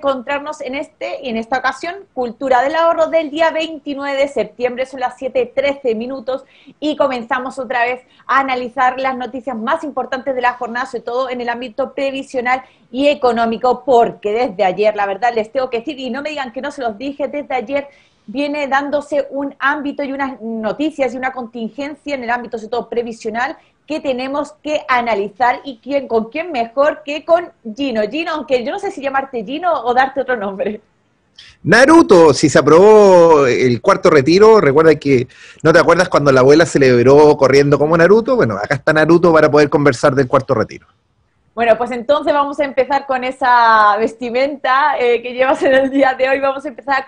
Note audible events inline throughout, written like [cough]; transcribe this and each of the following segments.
encontrarnos en este y en esta ocasión, Cultura del Ahorro del día 29 de septiembre, son las 7.13 minutos y comenzamos otra vez a analizar las noticias más importantes de la jornada, sobre todo en el ámbito previsional y económico, porque desde ayer, la verdad, les tengo que decir, y no me digan que no se los dije, desde ayer viene dándose un ámbito y unas noticias y una contingencia en el ámbito sobre todo previsional que tenemos que analizar y quién, con quién mejor que con Gino. Gino, aunque yo no sé si llamarte Gino o darte otro nombre. Naruto, si se aprobó el cuarto retiro, recuerda que, ¿no te acuerdas cuando la abuela celebró corriendo como Naruto? Bueno, acá está Naruto para poder conversar del cuarto retiro. Bueno, pues entonces vamos a empezar con esa vestimenta eh, que llevas en el día de hoy. Vamos a empezar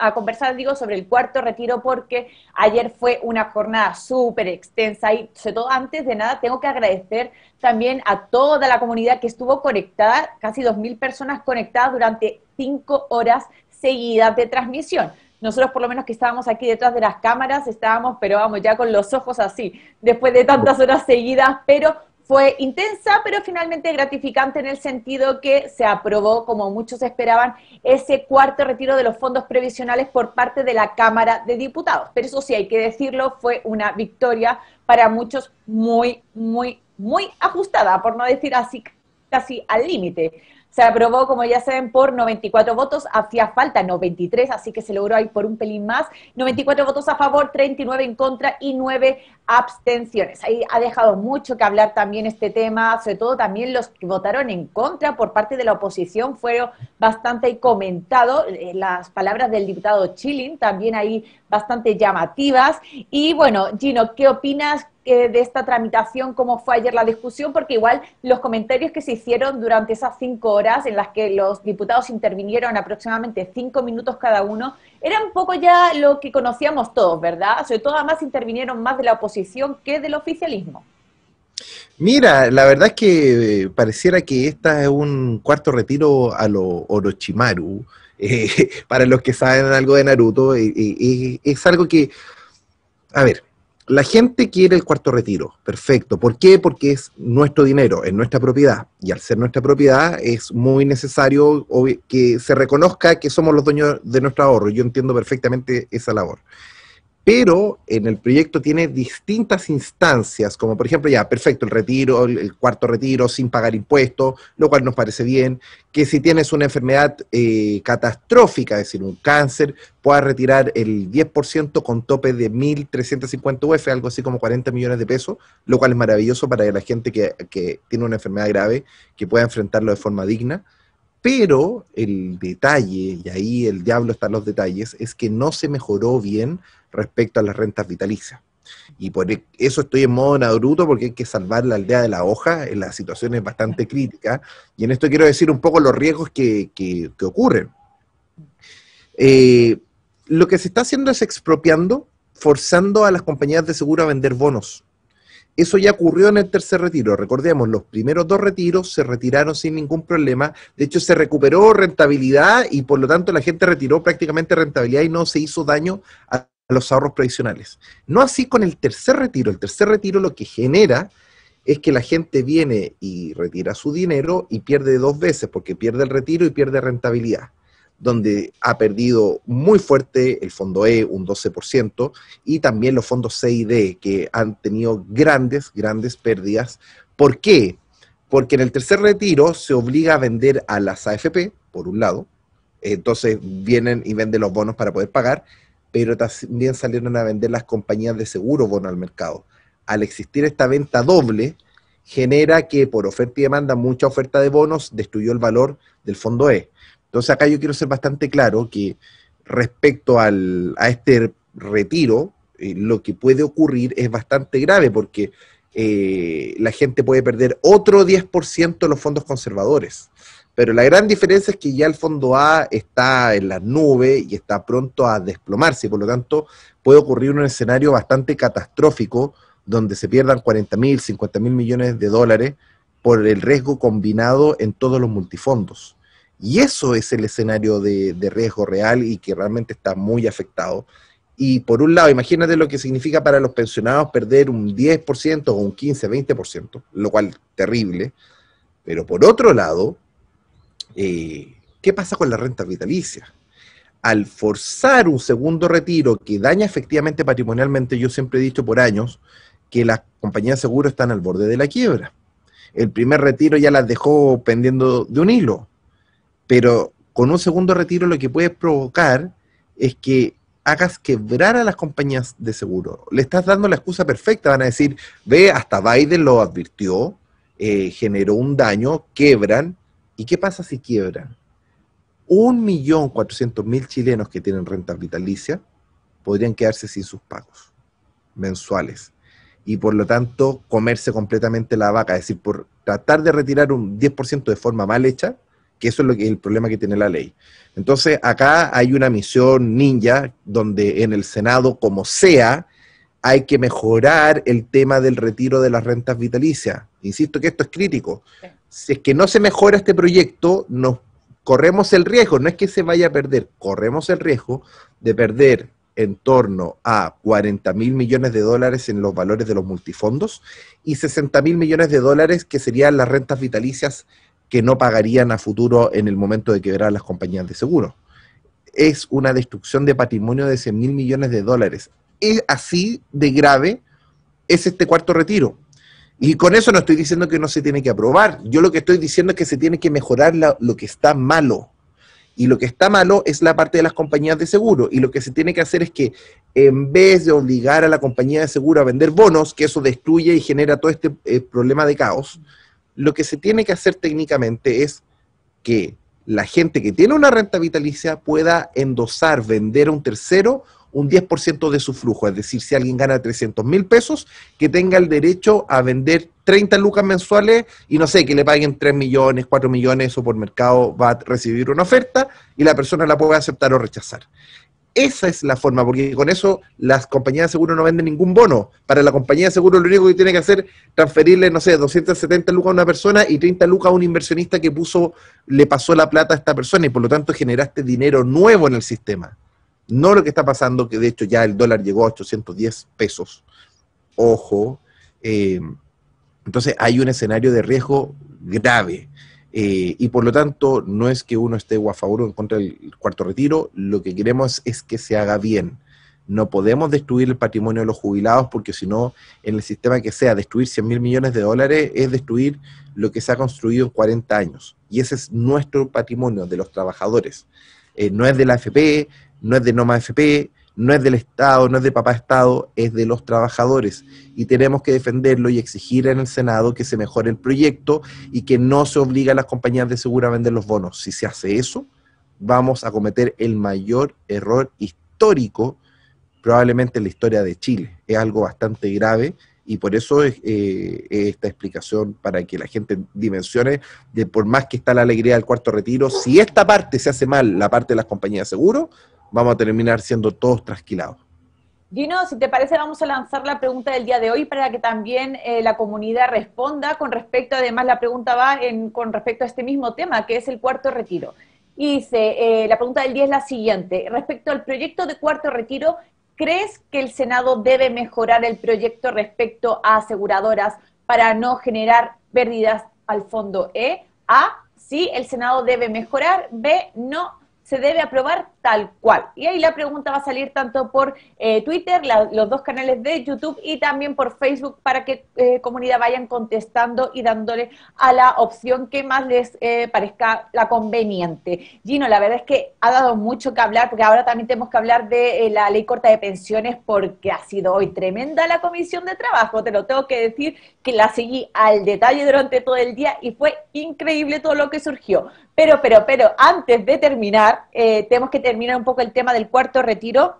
a, conversar, digo, sobre el cuarto retiro porque ayer fue una jornada súper extensa y sobre todo antes de nada tengo que agradecer también a toda la comunidad que estuvo conectada, casi 2.000 personas conectadas durante cinco horas seguidas de transmisión. Nosotros por lo menos que estábamos aquí detrás de las cámaras, estábamos, pero vamos, ya con los ojos así, después de tantas horas seguidas, pero fue intensa, pero finalmente gratificante en el sentido que se aprobó, como muchos esperaban, ese cuarto retiro de los fondos previsionales por parte de la Cámara de Diputados. Pero eso sí, hay que decirlo, fue una victoria para muchos muy, muy, muy ajustada, por no decir así casi al límite. Se aprobó, como ya saben, por 94 votos, hacía falta 93, así que se logró ahí por un pelín más. 94 votos a favor, 39 en contra y 9 abstenciones. Ahí ha dejado mucho que hablar también este tema, sobre todo también los que votaron en contra por parte de la oposición fueron bastante comentados, eh, las palabras del diputado Chilling también ahí bastante llamativas. Y bueno, Gino, ¿qué opinas? Eh, de esta tramitación, cómo fue ayer la discusión, porque igual los comentarios que se hicieron durante esas cinco horas en las que los diputados intervinieron aproximadamente cinco minutos cada uno, era un poco ya lo que conocíamos todos, ¿verdad? Sobre todo además intervinieron más de la oposición que del oficialismo. Mira, la verdad es que eh, pareciera que esta es un cuarto retiro a lo Orochimaru, [laughs] eh, para los que saben algo de Naruto, es algo que, a ver, la gente quiere el cuarto retiro, perfecto. ¿Por qué? Porque es nuestro dinero, es nuestra propiedad. Y al ser nuestra propiedad es muy necesario que se reconozca que somos los dueños de nuestro ahorro. Yo entiendo perfectamente esa labor pero en el proyecto tiene distintas instancias, como por ejemplo, ya, perfecto, el retiro, el cuarto retiro sin pagar impuestos, lo cual nos parece bien, que si tienes una enfermedad eh, catastrófica, es decir, un cáncer, puedas retirar el 10% con tope de 1.350 UF, algo así como 40 millones de pesos, lo cual es maravilloso para la gente que, que tiene una enfermedad grave, que pueda enfrentarlo de forma digna. Pero el detalle, y ahí el diablo está en los detalles, es que no se mejoró bien respecto a las rentas vitalizas. Y por e, eso estoy en modo Naruto, porque hay que salvar la aldea de la hoja en las situaciones bastante [laughs] crítica Y en esto quiero decir un poco los riesgos que, que, ocurren. Eh, lo que se está haciendo es expropiando, forzando a las compañías de seguro a vender bonos. Eso ya ocurrió en el tercer retiro. Recordemos, los primeros dos retiros se retiraron sin ningún problema. De hecho, se recuperó rentabilidad y por lo tanto la gente retiró prácticamente rentabilidad y no se hizo daño a a los ahorros previsionales. No así con el tercer retiro. El tercer retiro lo que genera es que la gente viene y retira su dinero y pierde dos veces, porque pierde el retiro y pierde rentabilidad, donde ha perdido muy fuerte el fondo E, un 12%, y también los fondos C y D, que han tenido grandes, grandes pérdidas. ¿Por qué? Porque en el tercer retiro se obliga a vender a las AFP, por un lado, entonces vienen y venden los bonos para poder pagar, pero también salieron a vender las compañías de seguro bono al mercado. Al existir esta venta doble, genera que por oferta y demanda mucha oferta de bonos destruyó el valor del fondo E. Entonces acá yo quiero ser bastante claro que respecto al, a este retiro, eh, lo que puede ocurrir es bastante grave porque eh, la gente puede perder otro 10% de los fondos conservadores. Pero la gran diferencia es que ya el fondo A está en la nube y está pronto a desplomarse, por lo tanto puede ocurrir un escenario bastante catastrófico donde se pierdan 40 mil, 50 mil millones de dólares por el riesgo combinado en todos los multifondos. Y eso es el escenario de, riesgo real y que realmente está muy afectado. Y por un lado, imagínate lo que significa para los pensionados perder un 10% o un 15, 20%, lo cual terrible. Pero por otro lado, eh, ¿Qué pasa con las rentas vitalicias? Al forzar un segundo retiro que daña efectivamente patrimonialmente, yo siempre he dicho por años que las compañías de seguro están al borde de la quiebra. El primer retiro ya las dejó pendiendo de un hilo, pero con un segundo retiro lo que puedes provocar es que hagas quebrar a las compañías de seguro. Le estás dando la excusa perfecta, van a decir, ve, hasta Biden lo advirtió, eh, generó un daño, quebran, ¿Y qué pasa si quiebra? Un millón cuatrocientos mil chilenos que tienen renta vitalicia podrían quedarse sin sus pagos mensuales y por lo tanto comerse completamente la vaca, es decir, por tratar de retirar un 10% de forma mal hecha, que eso es lo que es el problema que tiene la ley. Entonces, acá hay una misión ninja donde en el Senado como sea hay que mejorar el tema del retiro de las rentas vitalicias. Insisto que esto es crítico si es que no se mejora este proyecto, nos corremos el riesgo, no es que se vaya a perder, corremos el riesgo de perder en torno a 40 mil millones de dólares en los valores de los multifondos y 60 mil millones de dólares que serían las rentas vitalicias que no pagarían a futuro en el momento de quebrar las compañías de seguro. Es una destrucción de patrimonio de 100 mil millones de dólares. Es así de grave es este cuarto retiro. Y con eso no estoy diciendo que no se tiene que aprobar. Yo lo que estoy diciendo es que se tiene que mejorar lo que está malo. Y lo que está malo es la parte de las compañías de seguro. Y lo que se tiene que hacer es que en vez de obligar a la compañía de seguro a vender bonos, que eso destruye y genera todo este eh, problema de caos, lo que se tiene que hacer técnicamente es que la gente que tiene una renta vitalicia pueda endosar, vender a un tercero un 10% de su flujo. Es decir, si alguien gana 300 mil pesos, que tenga el derecho a vender 30 lucas mensuales y no sé, que le paguen 3 millones, 4 millones, o por mercado va a recibir una oferta y la persona la puede aceptar o rechazar. Esa es la forma, porque con eso las compañías de seguro no venden ningún bono. Para la compañía de seguro lo único que tiene que hacer es transferirle, no sé, 270 lucas a una persona y 30 lucas a un inversionista que puso, le pasó la plata a esta persona y por lo tanto generaste dinero nuevo en el sistema. No lo que está pasando, que de hecho ya el dólar llegó a 810 pesos. Ojo. Eh, entonces hay un escenario de riesgo grave. Eh, y por lo tanto, no es que uno esté a favor o en contra del cuarto retiro, lo que queremos es que se haga bien. No podemos destruir el patrimonio de los jubilados porque si no, en el sistema que sea, destruir 100 mil millones de dólares es destruir lo que se ha construido en 40 años. Y ese es nuestro patrimonio de los trabajadores. Eh, no es de la AFP, no es de Noma FP, no es del Estado, no es de papá Estado, es de los trabajadores. Y tenemos que defenderlo y exigir en el Senado que se mejore el proyecto y que no se obligue a las compañías de seguro a vender los bonos. Si se hace eso, vamos a cometer el mayor error histórico probablemente en la historia de Chile. Es algo bastante grave y por eso es, eh, esta explicación para que la gente dimensione de por más que está la alegría del cuarto retiro, si esta parte se hace mal, la parte de las compañías de seguro, vamos a terminar siendo todos trasquilados. Gino, si te parece, vamos a lanzar la pregunta del día de hoy para que también eh, la comunidad responda con respecto, además la pregunta va con respecto a este mismo tema, que es el cuarto retiro. Y dice, eh, la pregunta del día es la siguiente, respecto al proyecto de cuarto retiro, ¿crees que el Senado debe mejorar el proyecto respecto a aseguradoras para no generar pérdidas al fondo E? A, sí, el Senado debe mejorar. B, no, se debe aprobar tal cual. Y ahí la pregunta va a salir tanto por eh, Twitter, los dos canales de YouTube y también por Facebook para que eh, comunidad vayan contestando y dándole a la opción que más les eh, parezca la conveniente. Gino, la verdad es que ha dado mucho que hablar porque ahora también tenemos que hablar de eh, la ley corta de pensiones porque ha sido hoy tremenda la comisión de trabajo, te lo tengo que decir que la seguí al detalle durante todo el día y fue increíble todo lo que surgió. Pero, pero, pero, antes de terminar, eh, tenemos que terminar un poco el tema del cuarto retiro.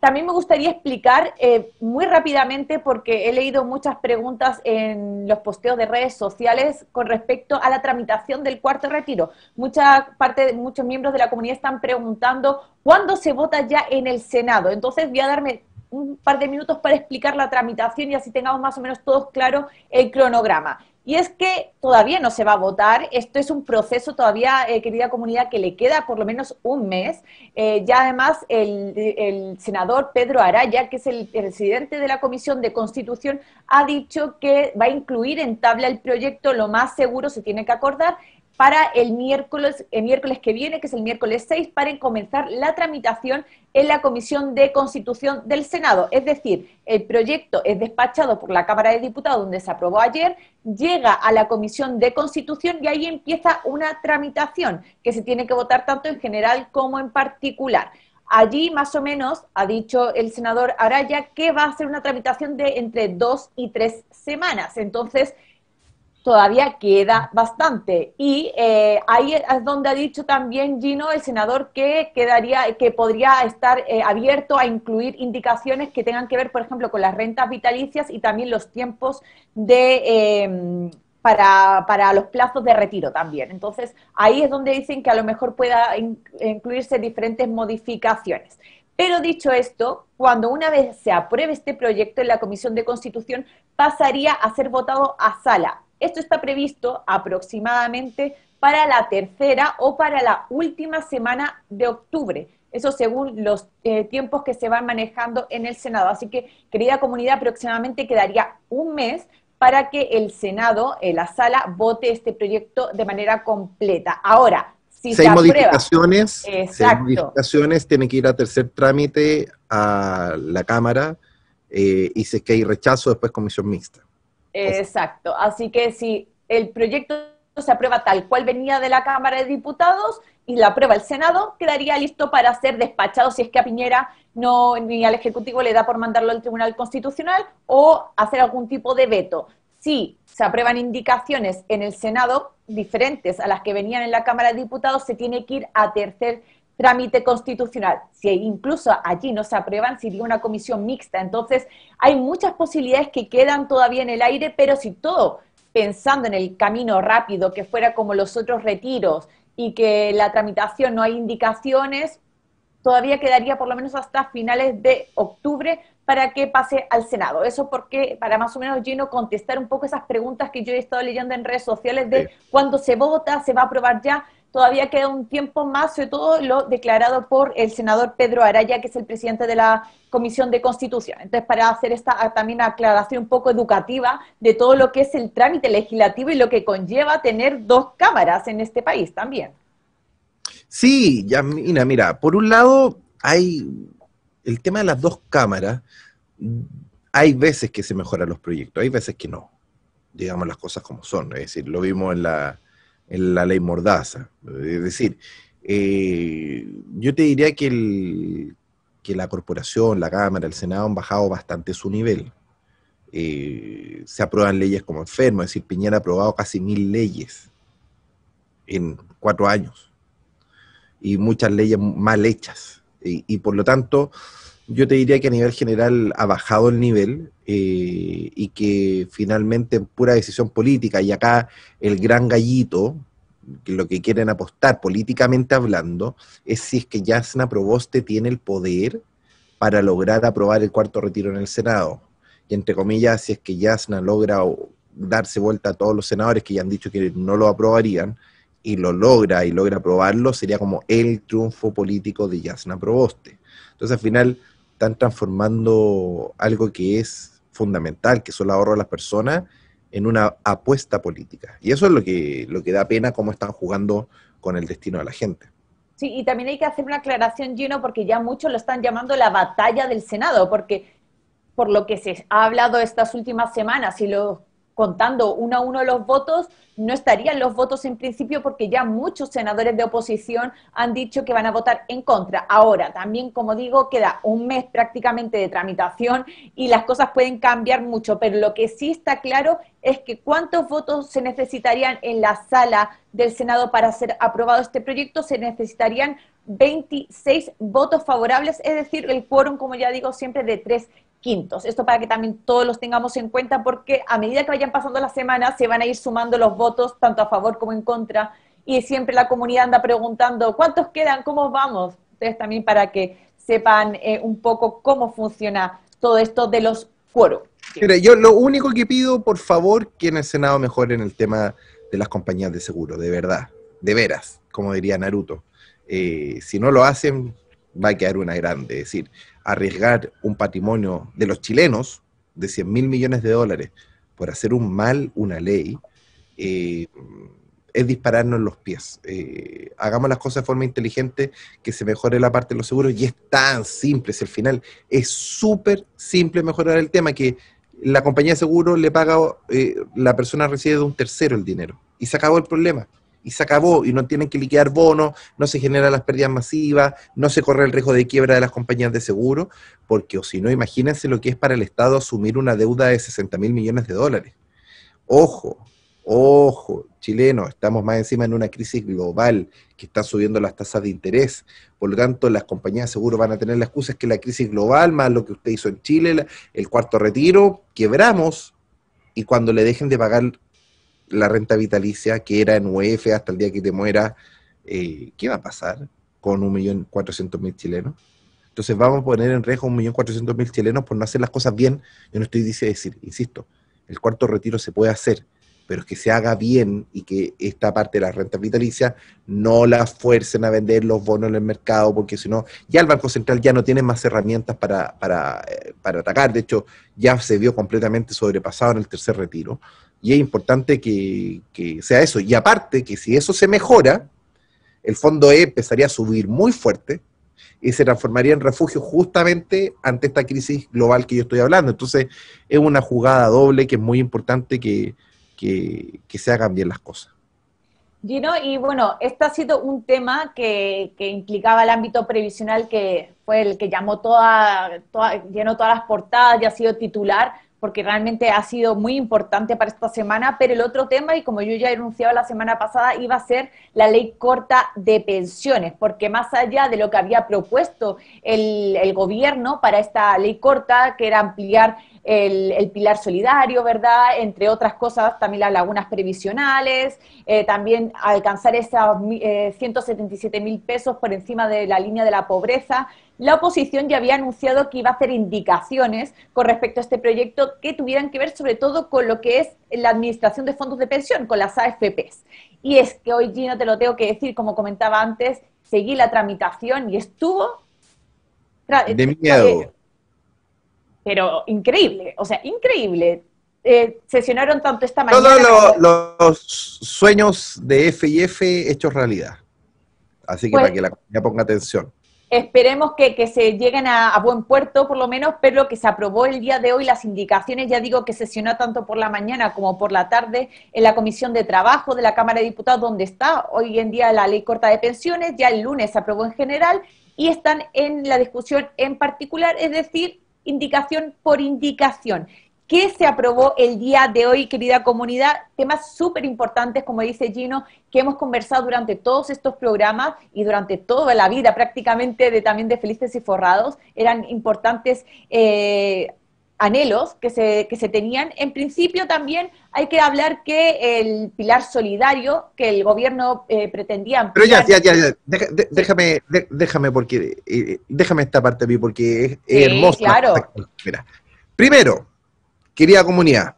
También me gustaría explicar eh, muy rápidamente, porque he leído muchas preguntas en los posteos de redes sociales con respecto a la tramitación del cuarto retiro. Mucha parte, muchos miembros de la comunidad están preguntando cuándo se vota ya en el Senado. Entonces voy a darme un par de minutos para explicar la tramitación y así tengamos más o menos todos claro el cronograma. Y es que todavía no se va a votar. Esto es un proceso todavía, eh, querida comunidad, que le queda por lo menos un mes. Eh, ya además el, el, senador Pedro Araya, que es el presidente de la Comisión de Constitución, ha dicho que va a incluir en tabla el proyecto, lo más seguro se tiene que acordar, para el miércoles, el miércoles que viene, que es el miércoles 6, para comenzar la tramitación en la Comisión de Constitución del Senado. Es decir, el proyecto es despachado por la Cámara de Diputados, donde se aprobó ayer, llega a la Comisión de Constitución y ahí empieza una tramitación que se tiene que votar tanto en general como en particular. Allí, más o menos, ha dicho el senador Araya que va a ser una tramitación de entre dos y tres semanas. Entonces, todavía queda bastante. Y eh, ahí es donde ha dicho también Gino, el senador, que quedaría, que podría estar eh, abierto a incluir indicaciones que tengan que ver, por ejemplo, con las rentas vitalicias y también los tiempos de em, para, para, los plazos de retiro también. Entonces, ahí es donde dicen que a lo mejor pueda incluirse diferentes modificaciones. Pero dicho esto, cuando una vez se apruebe este proyecto en la Comisión de Constitución, pasaría a ser votado a sala, esto está previsto aproximadamente para la tercera o para la última semana de octubre. Eso según los eh, tiempos que se van manejando en el Senado. Así que, querida comunidad, aproximadamente quedaría un mes para que el Senado, eh, la sala, vote este proyecto de manera completa. Ahora, si, se hay aprueba, modificaciones, seis modificaciones, tiene que ir a tercer trámite a la Cámara eh, y si es que hay rechazo, después comisión mixta. Pues Exacto. Así que si el proyecto se aprueba tal cual venía de la Cámara de Diputados y la aprueba el Senado, quedaría listo para ser despachado si es que a Piñera no, ni al Ejecutivo le da por mandarlo al Tribunal Constitucional o hacer algún tipo de veto. Si se aprueban indicaciones en el Senado diferentes a las que venían en la Cámara de Diputados, se tiene que ir a tercer trámite constitucional. Si incluso allí no se aprueban, sería una comisión mixta. Entonces, hay muchas posibilidades que quedan todavía en el aire, pero si todo, pensando en el camino rápido, que fuera como los otros retiros y que la tramitación no hay indicaciones, todavía quedaría por lo menos hasta finales de octubre para que pase al Senado. Eso porque, para más o menos, lleno contestar un poco esas preguntas que yo he estado leyendo en redes sociales de cuándo se vota, se va a aprobar ya todavía queda un tiempo más, sobre todo lo declarado por el senador Pedro Araya, que es el presidente de la Comisión de Constitución. Entonces, para hacer esta también aclaración un poco educativa de todo lo que es el trámite legislativo y lo que conlleva tener dos cámaras en este país también. Sí, yamina mira, por un lado hay el tema de las dos cámaras, hay veces que se mejoran los proyectos, hay veces que no, digamos las cosas como son, es decir, lo vimos en la en la ley Mordaza. Es decir, eh, yo te diría que, que la corporación, la Cámara, el Senado han bajado bastante su nivel. Eh, se aprueban leyes como enfermo, es decir, Piñera ha aprobado casi mil leyes en cuatro años y muchas leyes mal hechas. y por lo tanto, yo te diría que a nivel general ha bajado el nivel eh, y que finalmente en pura decisión política, y acá el gran gallito, que lo que quieren apostar políticamente hablando, es si es que Yasna Proboste tiene el poder para lograr aprobar el cuarto retiro en el Senado. Y entre comillas, si es que Yasna logra darse vuelta a todos los senadores que ya han dicho que no lo aprobarían, y lo logra y logra aprobarlo, sería como el triunfo político de Yasna Proboste. Entonces al final están transformando algo que es fundamental, que son el ahorro de las personas, en una apuesta política. Y eso es lo que, lo que da pena cómo están jugando con el destino de la gente. Sí, y también hay que hacer una aclaración, Gino, porque ya muchos lo están llamando la batalla del Senado, porque por lo que se ha hablado estas últimas semanas y los contando uno a uno los votos, no estarían los votos en principio porque ya muchos senadores de oposición han dicho que van a votar en contra. Ahora, también, como digo, queda un mes prácticamente de tramitación y las cosas pueden cambiar mucho, pero lo que sí está claro es que cuántos votos se necesitarían en la sala del Senado para ser aprobado este proyecto, se necesitarían 26 votos favorables, es decir, el quórum, como ya digo, siempre de tres quintos. Esto para que también todos los tengamos en cuenta porque a medida que vayan pasando las semanas se van a ir sumando los votos tanto a favor como en contra y siempre la comunidad anda preguntando cuántos quedan, cómo vamos. Entonces también para que sepan eh, un poco cómo funciona todo esto de los cuoros. Mira, yo lo único que pido, por favor, que en el Senado mejoren el tema de las compañías de seguro, de verdad, de veras, como diría Naruto. Eh, si no lo hacen, va a quedar una grande. Es decir, arriesgar un patrimonio de los chilenos de 100 mil millones de dólares por hacer un mal, una ley, eh, es dispararnos en los pies. Eh, hagamos las cosas de forma inteligente, que se mejore la parte de los seguros, y es tan simple, es el final es súper simple mejorar el tema, que la compañía de seguro le paga, eh, la persona recibe de un tercero el dinero, y se acabó el problema y se acabó y no tienen que liquidar bonos, no se generan las pérdidas masivas, no se corre el riesgo de quiebra de las compañías de seguro, porque o si no, imagínense lo que es para el Estado asumir una deuda de 60 mil millones de dólares. Ojo, ojo, chilenos, estamos más encima en una crisis global que está subiendo las tasas de interés. Por lo tanto, las compañías de seguro van a tener la excusa que la crisis global, más lo que usted hizo en Chile, el cuarto retiro, quebramos y cuando le dejen de pagar la renta vitalicia que era en UEF hasta el día que te muera, eh, ¿qué va a pasar con 1.400.000 chilenos? Entonces vamos a poner en riesgo 1.400.000 chilenos por no hacer las cosas bien. Yo no estoy diciendo, decir, insisto, el cuarto retiro se puede hacer, pero es que se haga bien y que esta parte de la renta vitalicia no la fuercen a vender los bonos en el mercado, porque si no, ya el Banco Central ya no tiene más herramientas para, para eh, atacar. De hecho, ya se vio completamente sobrepasado en el tercer retiro. Y es importante que, sea eso. Y aparte, que si eso se mejora, el fondo E empezaría a subir muy fuerte y se transformaría en refugio justamente ante esta crisis global que yo estoy hablando. Entonces, es una jugada doble que es muy importante que, que, se hagan bien las cosas. Gino, y bueno, este ha sido un tema que, implicaba el ámbito previsional que fue el que llamó toda, llenó todas las portadas y ha sido titular, porque realmente ha sido muy importante para esta semana, pero el otro tema, y como yo ya he anunciado la semana pasada, iba a ser la ley corta de pensiones, porque más allá de lo que había propuesto el, el gobierno para esta ley corta, que era ampliar el, pilar solidario, ¿verdad? Entre otras cosas, también las lagunas previsionales, eh, también alcanzar esos eh, 177 mil pesos por encima de la línea de la pobreza. La oposición ya había anunciado que iba a hacer indicaciones con respecto a este proyecto que tuvieran que ver sobre todo con lo que es la administración de fondos de pensión, con las AFPs. Y es que hoy, Gino, te lo tengo que decir, como comentaba antes, seguí la tramitación y estuvo... De miedo eh, pero increíble, o sea, increíble. Eh, sesionaron tanto esta mañana. Todos los sueños de F hechos realidad. Así que pues para que la comunidad ponga atención. Esperemos que, se lleguen a, a, buen puerto, por lo menos, pero que se aprobó el día de hoy las indicaciones, ya digo que sesionó tanto por la mañana como por la tarde en la Comisión de Trabajo de la Cámara de Diputados, donde está hoy en día la ley corta de pensiones, ya el lunes se aprobó en general y están en la discusión en particular, es decir, indicación por indicación. ¿Qué se aprobó el día de hoy, querida comunidad? Temas súper importantes, como dice Gino, que hemos conversado durante todos estos programas y durante toda la vida prácticamente de, también de Felices y Forrados. Eran importantes eh, anhelos que se, que se, tenían. En principio también hay que hablar que el pilar solidario que el gobierno eh, pretendía... Pero ya, ya, ya, déjame, déjame, porque, eh, déjame esta parte a mí porque es, Claro. Primero, querida comunidad,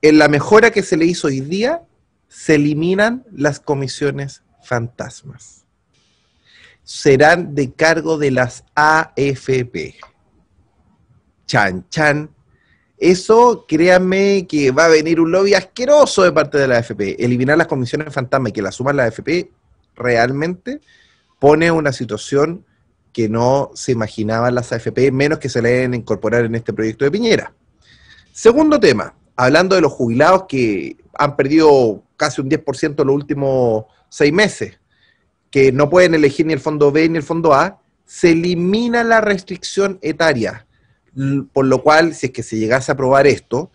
en la mejora que se le hizo hoy día, se eliminan las comisiones fantasmas. Serán de cargo de las AFP. Chan Chan. Eso, créanme que va a venir un lobby asqueroso de parte de la AFP. Eliminar las comisiones fantasma y que la suman la AFP realmente pone una situación que no se imaginaban las AFP, menos que se le deben incorporar en este proyecto de Piñera. Segundo tema, hablando de los jubilados que han perdido casi un 10% en los últimos seis meses, que no pueden elegir ni el fondo B ni el fondo A, se elimina la restricción etaria. Mm, por lo cual, si es que se llegase a aprobar esto,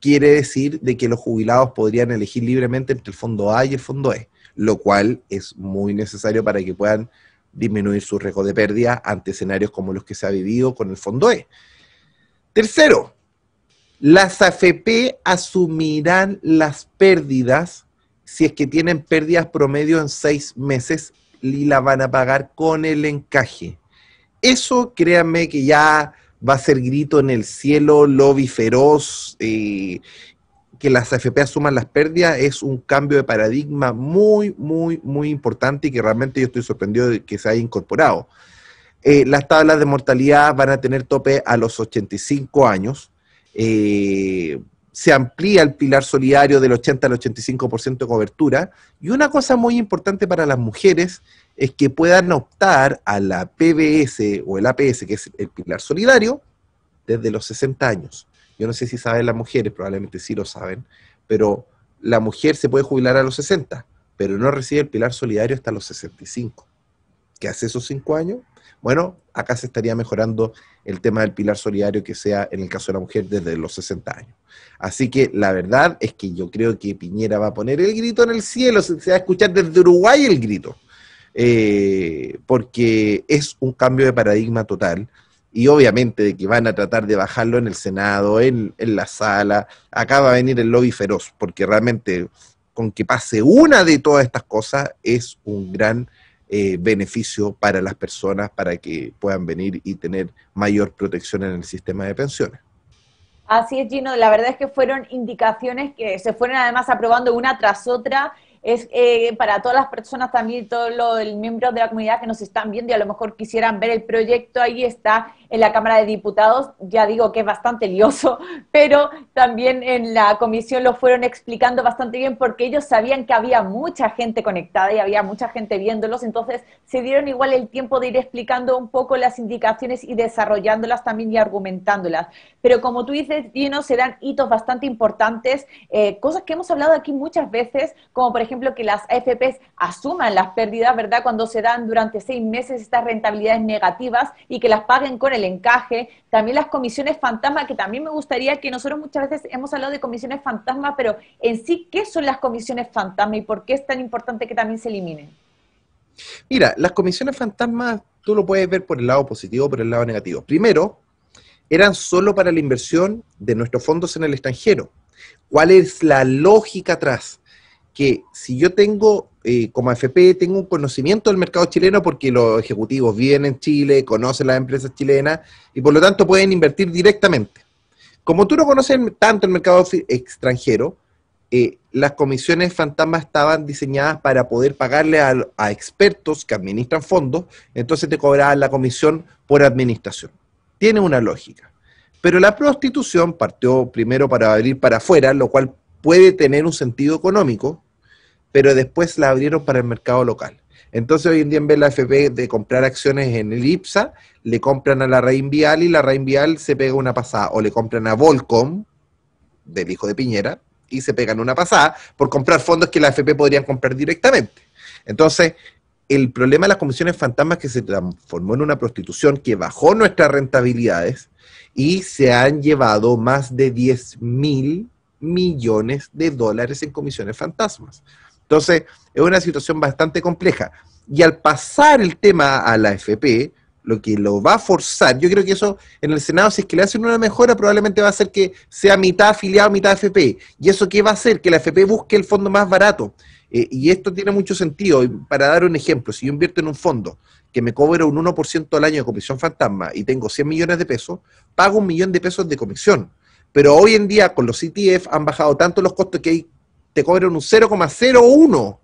quiere decir de que los jubilados podrían elegir libremente entre el fondo A y el fondo E, lo cual es muy necesario para que puedan disminuir su riesgo de pérdida ante escenarios como los que se ha vivido con el fondo E. Tercero, las AFP asumirán las pérdidas si es que tienen pérdidas promedio en seis meses y la van a pagar con el encaje. Eso, créanme que ya va a ser grito en el cielo, lobby feroz, eh, que las AFP asuman las pérdidas es un cambio de paradigma muy, muy, muy importante y que realmente yo estoy sorprendido de que se haya incorporado. Eh, las tablas de mortalidad van a tener tope a los 85 años. Eh, se amplía el pilar solidario del 80 al 85% de cobertura. Y una cosa muy importante para las mujeres es que puedan optar a la PBS o el APS, que es el pilar solidario, desde los 60 años. Yo no sé si saben las mujeres, probablemente sí lo saben, pero la mujer se puede jubilar a los 60, pero no recibe el pilar solidario hasta los 65. ¿Qué hace esos 5 años? Bueno, acá se estaría mejorando el tema del pilar solidario que sea, en el caso de la mujer, desde los 60 años. Así que la verdad es que yo creo que Piñera va a poner el grito en el cielo, se va a escuchar desde Uruguay el grito eh, porque es un cambio de paradigma total. Y obviamente de que van a tratar de bajarlo en el Senado, en, la sala. Acá va a venir el lobby feroz, porque realmente con que pase una de todas estas cosas es un gran eh, beneficio para las personas para que puedan venir y tener mayor protección en el sistema de pensiones. Así es, Gino. La verdad es que fueron indicaciones que se fueron además aprobando una tras otra es eh, para todas las personas también, todos los miembros de la comunidad que nos están viendo y a lo mejor quisieran ver el proyecto, ahí está en la Cámara de Diputados, ya digo que es bastante lioso, [laughs] pero también en la comisión lo fueron explicando bastante bien porque ellos sabían que había mucha gente conectada y había mucha gente viéndolos, entonces se dieron igual el tiempo de ir explicando un poco las indicaciones y desarrollándolas también y argumentándolas. Pero como tú dices, Dino, dan hitos bastante importantes, eh, cosas que hemos hablado aquí muchas veces, como por ejemplo, ejemplo, que las AFPs asuman las pérdidas, ¿verdad? Cuando se dan durante seis meses estas rentabilidades negativas y que las paguen con el encaje. También las comisiones fantasma, que también me gustaría que nosotros muchas veces hemos hablado de comisiones fantasma, pero en sí, ¿qué son las comisiones fantasma y por qué es tan importante que también se eliminen? Mira, las comisiones fantasma tú lo puedes ver por el lado positivo por el lado negativo. Primero, eran solo para la inversión de nuestros fondos en el extranjero. ¿Cuál es la lógica atrás? que si yo tengo, eh, como AFP, tengo un conocimiento del mercado chileno porque los ejecutivos viven en Chile, conocen las empresas chilenas y por lo tanto pueden invertir directamente. Como tú no conoces tanto el mercado extranjero, eh, las comisiones fantasma estaban diseñadas para poder pagarle a, a expertos que administran fondos, entonces te cobraban la comisión por administración. Tiene una lógica. Pero la prostitución partió primero para abrir para afuera, lo cual puede tener un sentido económico, pero después la abrieron para el mercado local. Entonces hoy en día en vez de la FP de comprar acciones en el IPSA, le compran a la Reinvial y la Raín se pega una pasada. O le compran a Volcom, del hijo de Piñera, y se pegan una pasada por comprar fondos que la FP podrían comprar directamente. Entonces, el problema de las comisiones fantasmas es que se transformó en una prostitución que bajó nuestras rentabilidades y se han llevado más de 10 mil millones de dólares en comisiones fantasmas. Entonces, es una situación bastante compleja. Y al pasar el tema a la FP, lo que lo va a forzar, yo creo que eso en el Senado, si es que le hacen una mejora, probablemente va a ser que sea mitad afiliado, mitad FP. ¿Y eso qué va a hacer? Que la FP busque el fondo más barato. Eh, y esto tiene mucho sentido. Para dar un ejemplo, si yo invierto en un fondo que me cobra un 1% al año de comisión fantasma y tengo 100 millones de pesos, pago un millón de pesos de comisión. Pero hoy en día con los CTF, han bajado tanto los costos que te cobran un 0,01.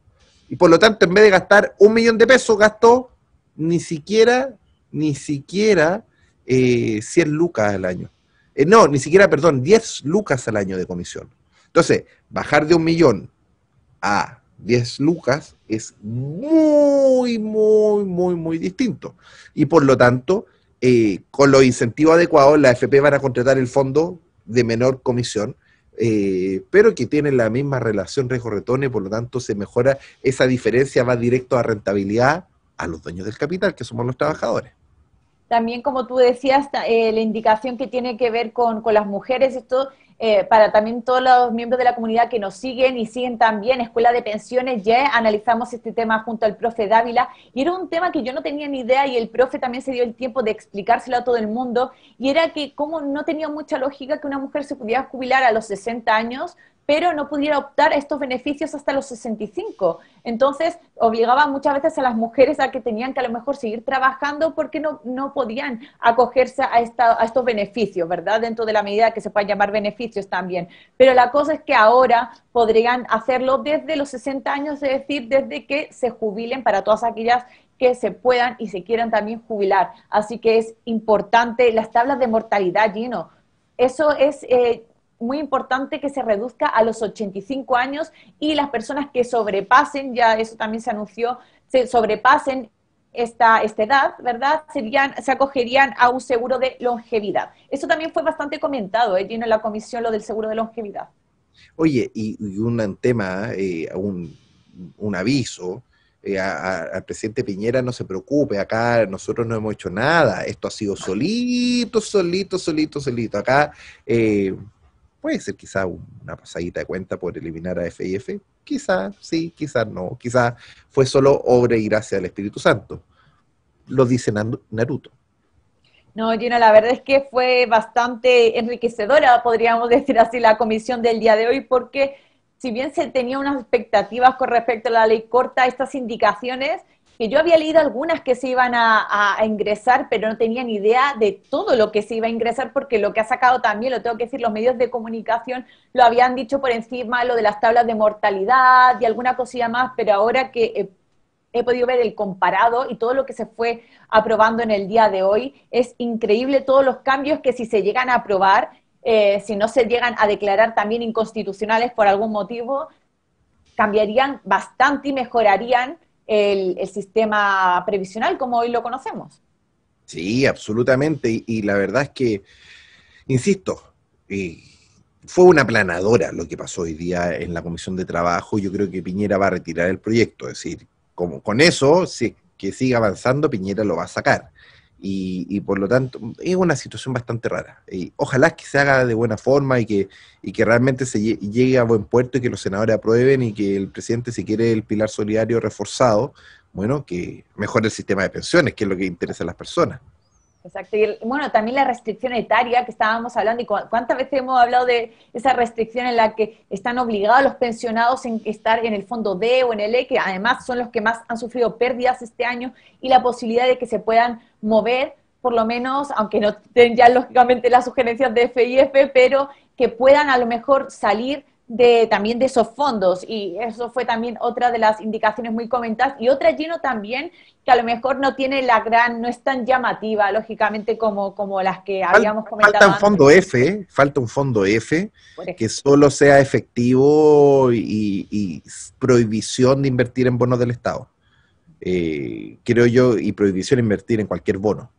Y por lo tanto, en vez de gastar un millón de pesos, gastó ni siquiera, ni siquiera 100 eh, lucas al año. Eh, no, ni siquiera, perdón, 10 lucas al año de comisión. Entonces, bajar de un millón a 10 lucas es muy, muy, muy, muy distinto. Y por lo tanto, eh, con los incentivos adecuados, la FP van a contratar el fondo de menor comisión, eh, pero que tienen la misma relación riesgo-retorno y por lo tanto se mejora, esa diferencia va directo a rentabilidad a los dueños del capital, que somos los trabajadores. También, como tú decías, eh, la indicación que tiene que ver con, con las mujeres, esto eh, para también todos los miembros de la comunidad que nos siguen y siguen también Escuela de Pensiones, ya analizamos este tema junto al profe Dávila y era un tema que yo no tenía ni idea y el profe también se dio el tiempo de explicárselo a todo el mundo y era que como no tenía mucha lógica que una mujer se pudiera jubilar a los 60 años pero no pudiera optar a estos beneficios hasta los 65. Entonces, obligaba muchas veces a las mujeres a que tenían que a lo mejor seguir trabajando porque no, no podían acogerse a, a estos beneficios, ¿verdad? Dentro de la medida que se puedan llamar beneficios también. Pero la cosa es que ahora podrían hacerlo desde los 60 años, es decir, desde que se jubilen para todas aquellas que se puedan y se quieran también jubilar. Así que es importante las tablas de mortalidad, Gino. Eso es, eh, muy importante que se reduzca a los 85 años y las personas que sobrepasen, ya eso también se anunció, se sobrepasen esta, esta edad, ¿verdad? Serían, se acogerían a un seguro de longevidad. Eso también fue bastante comentado, ¿eh? tiene en la comisión, lo del seguro de longevidad. Oye, y, un tema, eh, un, aviso, eh, al presidente Piñera no se preocupe, acá nosotros no hemos hecho nada, esto ha sido solito, solito, solito, solito. Acá puede ser quizá una pasadita de cuenta por eliminar a FIF, quizá sí, quizás no, quizá fue solo obra y gracia del Espíritu Santo. Lo dice Naruto. No, Gina, la verdad es que fue bastante enriquecedora, podríamos [laughs] decir así, la comisión del día de hoy, porque si bien se tenía unas expectativas con respecto a la ley corta, estas indicaciones que yo había leído algunas que se iban a, ingresar, pero no tenía ni idea de todo lo que se iba a ingresar, porque lo que ha sacado también, lo tengo que decir, los medios de comunicación lo habían dicho por encima, lo de las tablas de mortalidad y alguna cosilla más, pero ahora que... he podido ver el comparado y todo lo que se fue aprobando en el día de hoy. Es increíble todos los cambios que si se llegan a aprobar, eh, si no se llegan a declarar también inconstitucionales por algún motivo, cambiarían bastante y mejorarían el, sistema previsional como hoy lo conocemos. Sí, absolutamente. Y, la verdad es que, insisto, eh, fue una planadora lo que pasó hoy día en la Comisión de Trabajo. Yo creo que Piñera va a retirar el proyecto. Es decir, como, con eso, si que siga avanzando, Piñera lo va a sacar. Y, por lo tanto es una situación bastante rara. Y ojalá que se haga de buena forma y que, y que realmente se llegue a buen puerto y que los senadores aprueben y que el presidente, si quiere el pilar solidario reforzado, bueno, que mejore el sistema de pensiones, que es lo que interesa a las personas. Exacto. Y bueno, también la restricción etaria que estábamos hablando y cuántas veces hemos hablado de esa restricción en la que están obligados los pensionados en estar en el fondo D o en el E, que además son los que más han sufrido pérdidas este año y la posibilidad de que se puedan mover por lo menos, aunque no tengan ya lógicamente las sugerencias de FIF, pero que puedan a lo mejor salir de, también de esos fondos y eso fue también otra de las indicaciones muy comentadas y otra lleno también que a lo mejor no tiene la gran, no es tan llamativa lógicamente como, las que habíamos comentado. Falta un fondo F, falta un fondo que solo sea efectivo y, prohibición de invertir en bonos del Estado. Eh, creo yo, y prohibición de invertir en cualquier bono.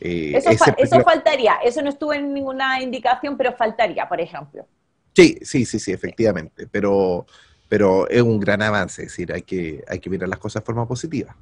Eh, eso, eso faltaría, eso no estuvo en ninguna indicación, pero faltaría, por ejemplo. Sí, sí, sí, sí, efectivamente, pero, pero es un gran avance, es decir, hay que, hay que mirar las cosas de forma positiva.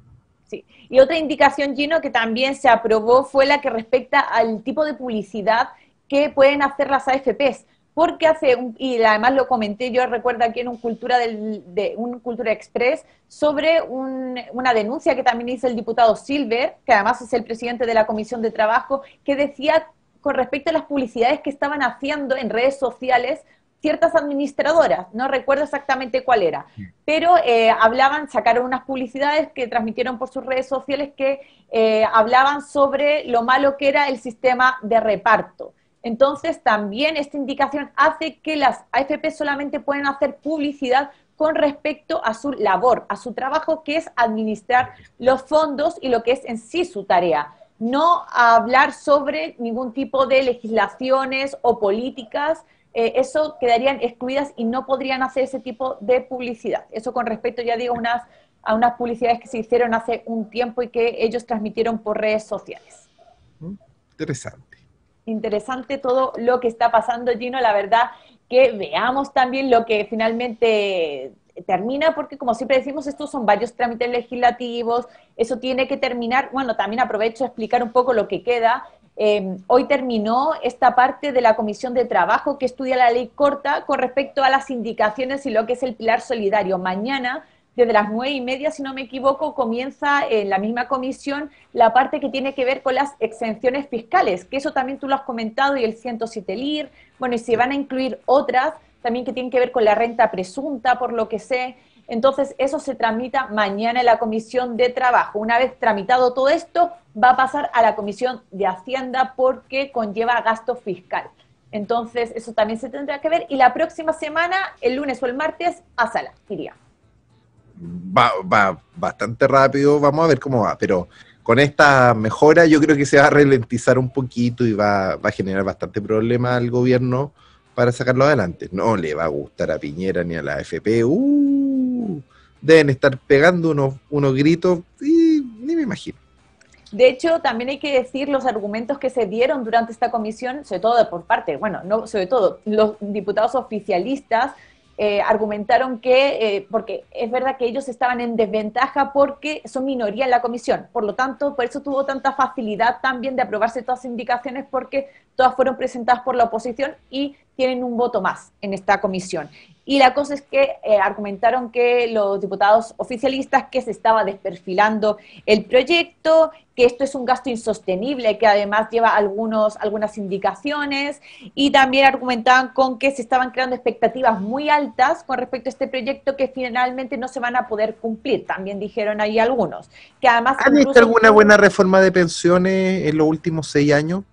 Sí. Y otra indicación, Gino, que también se aprobó fue la que respecta al tipo de publicidad que pueden hacer las AFPs porque hace, y además lo comenté yo, recuerdo aquí en un Cultura, del, de, un Cultura Express, sobre una denuncia que también hizo el diputado Silver, que además es el presidente de la Comisión de Trabajo, que decía con respecto a las publicidades que estaban haciendo en redes sociales ciertas administradoras, no recuerdo exactamente cuál era, pero eh, hablaban, sacaron unas publicidades que transmitieron por sus redes sociales que eh, hablaban sobre lo malo que era el sistema de reparto. Entonces, también esta indicación hace que las AFP solamente pueden hacer publicidad con respecto a su labor, a su trabajo, que es administrar los fondos y lo que es en sí su tarea. No hablar sobre ningún tipo de legislaciones o políticas eh, eso quedarían excluidas y no podrían hacer ese tipo de publicidad. Eso con respecto, ya digo, unas, a unas publicidades que se hicieron hace un tiempo y que ellos transmitieron por redes sociales. Mm, interesante. Interesante todo lo que está pasando, Gino. La verdad que veamos también lo que finalmente termina, porque como siempre decimos, estos son varios trámites legislativos, eso tiene que terminar. Bueno, también aprovecho a explicar un poco lo que queda Em, hoy terminó esta parte de la Comisión de Trabajo que estudia la ley corta con respecto a las indicaciones y lo que es el pilar solidario. Mañana, desde las nueve y media, si no me equivoco, comienza en la misma comisión la parte que tiene que ver con las exenciones fiscales, que eso también tú lo has comentado, y el 107 LIR, bueno, y se van a incluir otras también que tienen que ver con la renta presunta, por lo que sé. Entonces, eso se tramita mañana en la Comisión de Trabajo. Una vez tramitado todo esto, va a pasar a la Comisión de Hacienda porque conlleva gasto fiscal. Entonces, eso también se tendrá que ver. Y la próxima semana, el lunes o el martes, a sala, diría. Va, bastante rápido, vamos a ver cómo va, pero con esta mejora yo creo que se va a ralentizar un poquito y va, a generar bastante problema al gobierno para sacarlo adelante. No le va a gustar a Piñera ni a la FP. Uh, deben estar pegando unos, unos gritos y ni me imagino. De hecho, también hay que decir los argumentos que se dieron durante esta comisión, sobre todo por parte, bueno, no sobre todo, los diputados oficialistas eh, argumentaron que, eh, porque es verdad que ellos estaban en desventaja porque son minoría en la comisión, por lo tanto, por eso tuvo tanta facilidad también de aprobarse todas las indicaciones porque todas fueron presentadas por la oposición y tienen un voto más en esta comisión. Y la cosa es que eh, argumentaron que los diputados oficialistas que se estaba desperfilando el proyecto, que esto es un gasto insostenible, que además lleva algunos, algunas indicaciones, y también argumentaban con que se estaban creando expectativas muy altas con respecto a este proyecto que finalmente no se van a poder cumplir, también dijeron ahí algunos. Que ¿Han visto alguna buena reforma de pensiones en los últimos seis años?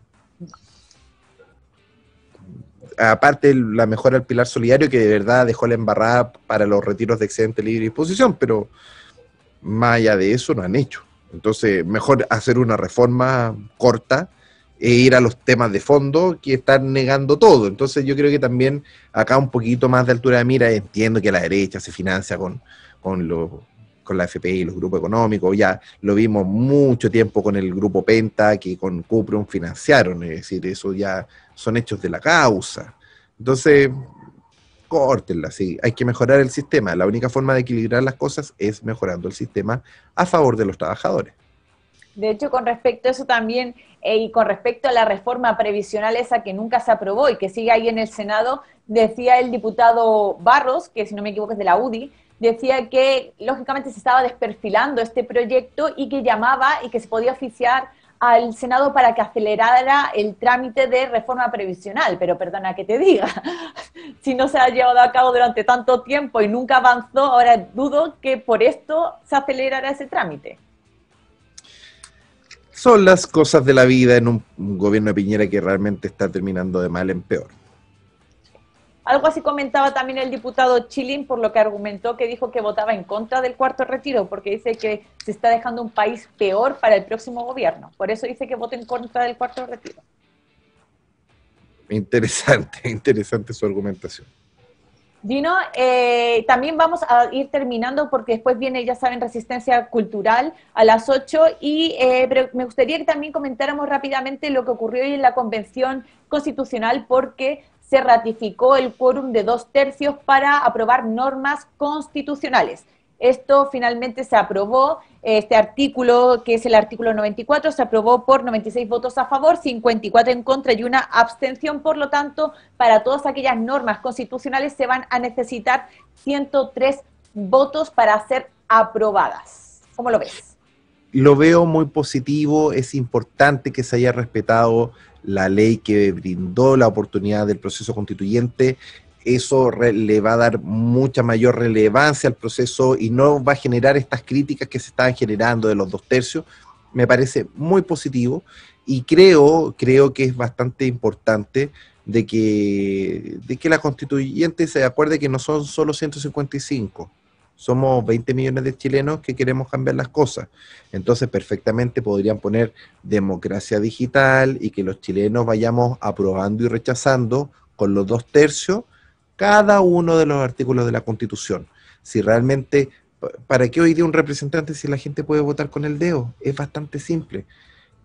aparte la mejora al pilar solidario, que de verdad dejó la embarrada para los retiros de excedente libre disposición, pero más allá de eso no han hecho. Entonces, mejor hacer una reforma corta e ir a los temas de fondo que están negando todo. Entonces, yo creo que también acá un poquito más de altura de mira, entiendo que la derecha se financia con, con con la FPI y los grupos económicos, ya lo vimos mucho tiempo con el grupo Penta, que con Cuprum financiaron, es decir, eso ya son hechos de la causa. Entonces, córtenla, sí. Hay que mejorar el sistema. La única forma de equilibrar las cosas es mejorando el sistema a favor de los trabajadores. De hecho, con respecto a eso también, eh, y con respecto a la reforma previsional esa que nunca se aprobó y que sigue ahí en el Senado, decía el diputado Barros, que si no me equivoco es de la UDI, decía que lógicamente se estaba desperfilando este proyecto y que llamaba y que se podía oficiar al Senado para que acelerara el trámite de reforma previsional, pero perdona que te diga, [laughs] si no se ha llevado a cabo durante tanto tiempo y nunca avanzó, ahora dudo que por esto se acelerara ese trámite. Son las cosas de la vida en un gobierno de Piñera que realmente está terminando de mal en peor. Algo así comentaba también el diputado Chilin, por lo que argumentó que dijo que votaba en contra del cuarto retiro, porque dice que se está dejando un país peor para el próximo gobierno. Por eso dice que vote en contra del cuarto retiro. Interesante, [laughs] interesante su argumentación. Dino, eh, también vamos a ir terminando porque después viene, ya saben, Resistencia Cultural a las 8 y eh, me gustaría que también comentáramos rápidamente lo que ocurrió hoy en la Convención Constitucional porque se ratificó el quórum de dos tercios para aprobar normas constitucionales. Esto finalmente se aprobó, este artículo, que es el artículo 94, se aprobó por 96 votos a favor, 54 en contra y una abstención. Por lo tanto, para todas aquellas normas constitucionales se van a necesitar 103 votos para ser aprobadas. ¿Cómo lo ves? Lo veo muy positivo, es importante que se haya respetado la ley que brindó la oportunidad del proceso constituyente, eso le va a dar mucha mayor relevancia al proceso y no va a generar estas críticas que se estaban generando de los dos tercios. Me parece muy positivo y creo, creo que es bastante importante de que, de que la constituyente se acuerde que no son solo 155, somos 20 millones de chilenos que queremos cambiar las cosas. Entonces, perfectamente podrían poner democracia digital y que los chilenos vayamos aprobando y rechazando con los dos tercios cada uno de los artículos de la Constitución. Si realmente, ¿para qué hoy día un representante si la gente puede votar con el dedo? Es bastante simple.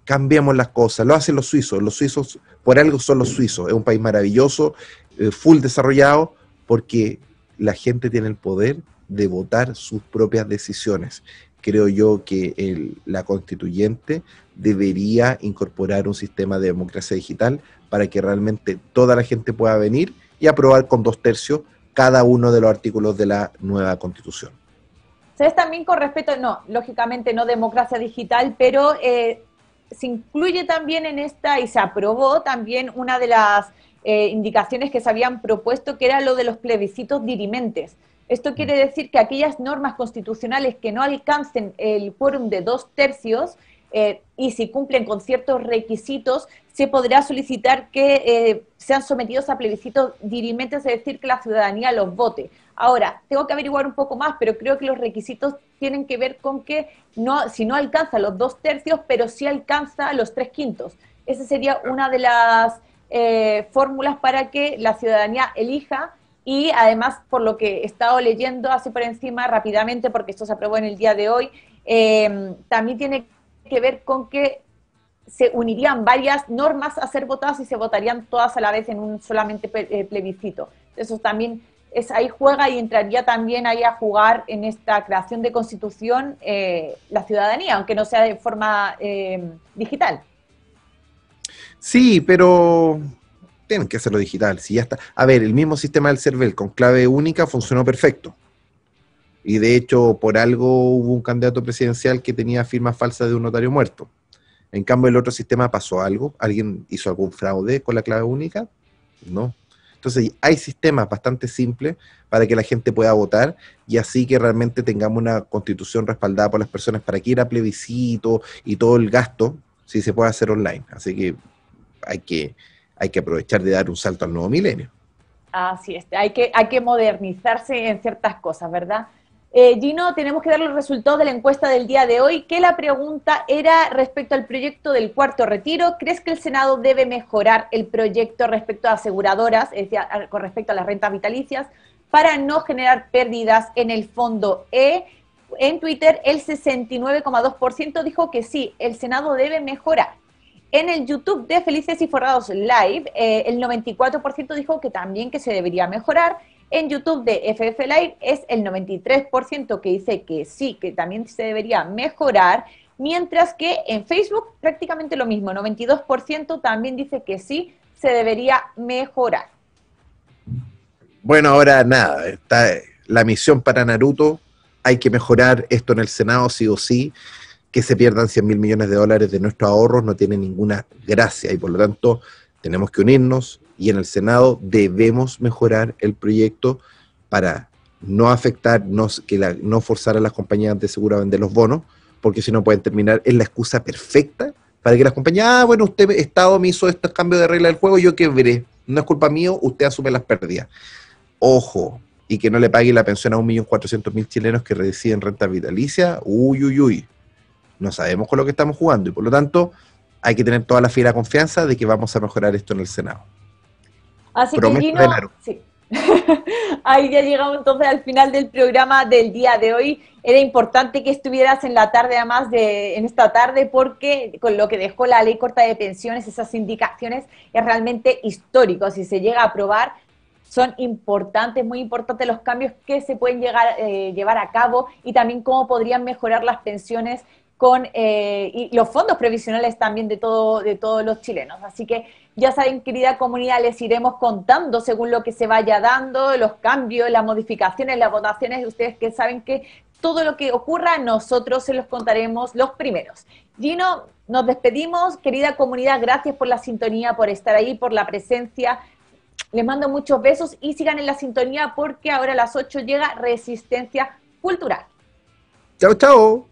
Cambiamos las cosas, lo hacen los suizos. Los suizos, por algo son los suizos. Es un país maravilloso, eh, full desarrollado, porque la gente tiene el poder de votar sus propias decisiones. Creo yo que la constituyente debería incorporar un sistema de democracia digital para que realmente toda la gente pueda venir y aprobar con dos tercios cada uno de los artículos de la nueva constitución. ¿Sabes también con respeto, no, lógicamente no democracia digital, pero eh, se incluye también en esta y se aprobó también una de las eh, indicaciones que se habían propuesto, que era lo de los plebiscitos dirimentes. Esto mm. quiere decir que aquellas normas constitucionales que no alcancen el quórum de dos tercios eh, y si cumplen con ciertos requisitos, se podrá solicitar que eh, sean sometidos a plebiscitos dirimentes, es decir, que la ciudadanía los vote. Ahora, tengo que averiguar un poco más, pero creo que los requisitos tienen que ver con que si no alcanza los dos tercios, pero sí alcanza los tres quintos. Esa sería una de las eh, fórmulas para que la ciudadanía elija y además, por lo que he estado leyendo así por encima rápidamente, porque esto se aprobó en el día de hoy, em, también tiene que ver con que se unirían varias normas a ser votadas y se votarían todas a la vez en un solamente eh, plebiscito. Eso también es ahí juega y entraría también ahí a jugar en esta creación de constitución eh, la ciudadanía, aunque no sea de forma em, digital. Sí, pero tienen que hacerlo digital. Si ya está. A ver, el mismo sistema del CERVEL con clave única funcionó perfecto. Y de hecho, por algo hubo un candidato presidencial que tenía firma falsas de un notario muerto. En cambio, el otro sistema pasó algo. ¿Alguien hizo algún fraude con la clave única? No. Entonces, hay sistemas bastante simples para que la gente pueda votar y así que realmente tengamos una constitución respaldada por las personas para que ir a plebiscito y todo el gasto, si se puede hacer online. Así que hay que hay que aprovechar de dar un salto al nuevo milenio. Así es, hay que, hay que modernizarse en ciertas cosas, ¿verdad? Eh, Gino, tenemos que dar los resultados de la encuesta del día de hoy, que la pregunta era respecto al proyecto del cuarto retiro. ¿Crees que el Senado debe mejorar el proyecto respecto a aseguradoras, es decir, con respecto a las rentas vitalicias, para no generar pérdidas en el fondo E? En Twitter, el 69,2% dijo que sí, el Senado debe mejorar. En el YouTube de Felices y Forrados Live, eh, el 94% dijo que también que se debería mejorar. En YouTube de FF Live es el 93% que dice que sí, que también se debería mejorar. Mientras que en Facebook prácticamente lo mismo, 92% también dice que sí, se debería mejorar. Bueno, ahora nada, está eh, la misión para Naruto, hay que mejorar esto en el Senado sí o sí que se pierdan 100 mil millones de dólares de nuestros ahorros no tiene ninguna gracia y por lo tanto tenemos que unirnos y en el Senado debemos mejorar el proyecto para no afectar, no, que no forzar a las compañías de seguro a vender los bonos, porque si no pueden terminar, es la excusa perfecta para que las compañías, ah, bueno, usted, Estado, me hizo estos cambio de regla del juego, yo quebré, no es culpa mío, usted asume las pérdidas. Ojo, y que no le pague la pensión a 1.400.000 chilenos que reciben renta vitalicia, uy, uy, uy, no sabemos con lo que estamos jugando y por lo tanto hay que tener toda la fiera confianza de que vamos a mejorar esto en el Senado. Así que Gino, [laughs] Ahí ya llegamos entonces al final del programa del día de hoy. Era importante que estuvieras en la tarde, además de en esta tarde, porque con lo que dejó la ley corta de pensiones, esas indicaciones es realmente histórico. Si se llega a aprobar, son importantes, muy importantes los cambios que se pueden llegar, eh, llevar a cabo y también cómo podrían mejorar las pensiones con eh, y los fondos previsionales también de, todo, de todos los chilenos. Así que ya saben, querida comunidad, les iremos contando según lo que se vaya dando, los cambios, las modificaciones, las votaciones, ustedes que saben que todo lo que ocurra nosotros se los contaremos los primeros. Gino, nos despedimos, querida comunidad, gracias por la sintonía, por estar ahí, por la presencia. Les mando muchos besos y sigan en la sintonía porque ahora a las 8 llega Resistencia Cultural. Chao, chao.